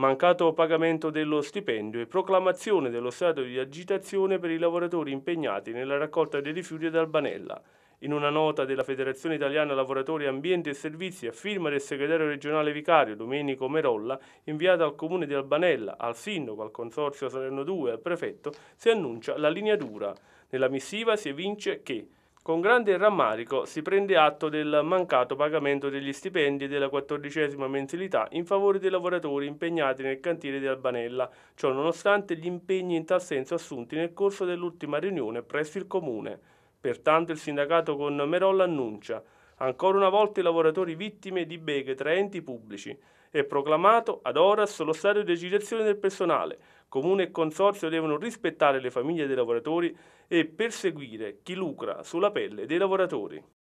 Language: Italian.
mancato pagamento dello stipendio e proclamazione dello stato di agitazione per i lavoratori impegnati nella raccolta dei rifiuti ad Albanella. In una nota della Federazione Italiana Lavoratori Ambiente e Servizi a firma del segretario regionale vicario Domenico Merolla, inviata al comune di Albanella, al sindaco, al consorzio Salerno 2 e al prefetto, si annuncia la linea dura. Nella missiva si evince che con grande rammarico si prende atto del mancato pagamento degli stipendi della quattordicesima mensilità in favore dei lavoratori impegnati nel cantiere di Albanella, ciò nonostante gli impegni in tal senso assunti nel corso dell'ultima riunione presso il Comune. Pertanto il sindacato con Merolla annuncia ancora una volta i lavoratori vittime di beghe tra enti pubblici e proclamato ad Oras lo stato di agitazione del personale. Comune e consorzio devono rispettare le famiglie dei lavoratori e perseguire chi lucra sulla pelle dei lavoratori.